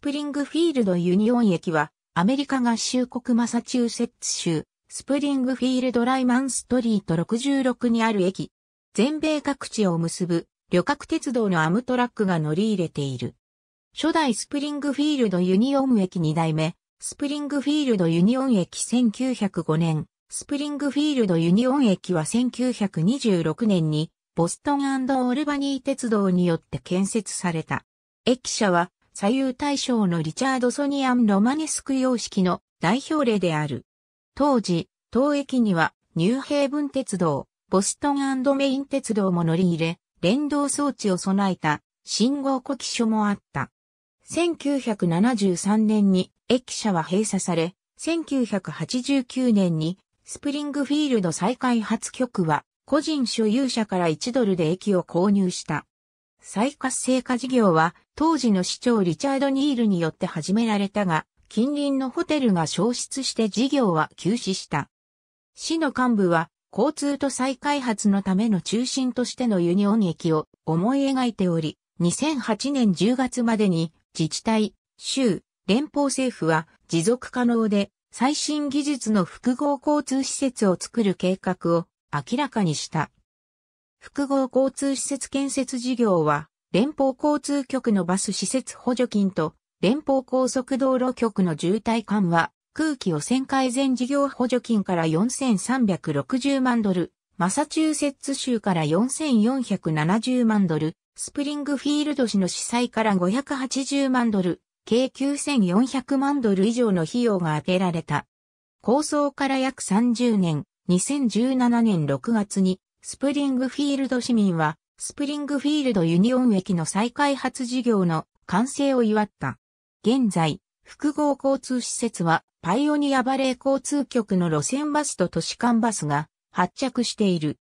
スプリングフィールドユニオン駅は、アメリカ合衆国マサチューセッツ州、スプリングフィールドライマンストリート66にある駅。全米各地を結ぶ旅客鉄道のアムトラックが乗り入れている。初代スプリングフィールドユニオン駅2代目、スプリングフィールドユニオン駅1905年、スプリングフィールドユニオン駅は1926年にボストンオルバニー鉄道によって建設された。駅舎は左右対称のリチャードソニアン・ロマネスク様式の代表例である。当時、当駅にはニューヘイブン鉄道、ボストンメイン鉄道も乗り入れ、連動装置を備えた信号呼気所もあった。1973年に駅舎は閉鎖され、1989年にスプリングフィールド再開発局は個人所有者から1ドルで駅を購入した。再活性化事業は当時の市長リチャード・ニールによって始められたが、近隣のホテルが消失して事業は休止した。市の幹部は交通と再開発のための中心としてのユニオン駅を思い描いており、2008年10月までに自治体、州、連邦政府は持続可能で最新技術の複合交通施設を作る計画を明らかにした。複合交通施設建設事業は、連邦交通局のバス施設補助金と、連邦高速道路局の渋滞緩和、空気汚染改善事業補助金から4360万ドル、マサチューセッツ州から4470万ドル、スプリングフィールド市の司祭から580万ドル、計9400万ドル以上の費用が当てられた。構想から約30年、2017年6月にスプリングフィールド市民は、スプリングフィールドユニオン駅の再開発事業の完成を祝った。現在、複合交通施設は、パイオニアバレー交通局の路線バスと都市間バスが発着している。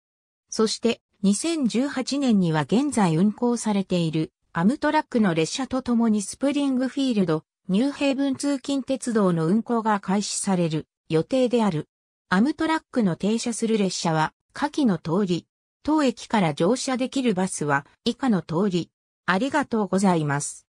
そして、2018年には現在運行されているアムトラックの列車とともにスプリングフィールド、ニューヘイブン通勤鉄道の運行が開始される予定である。アムトラックの停車する列車は下記の通り、当駅から乗車できるバスは以下の通り、ありがとうございます。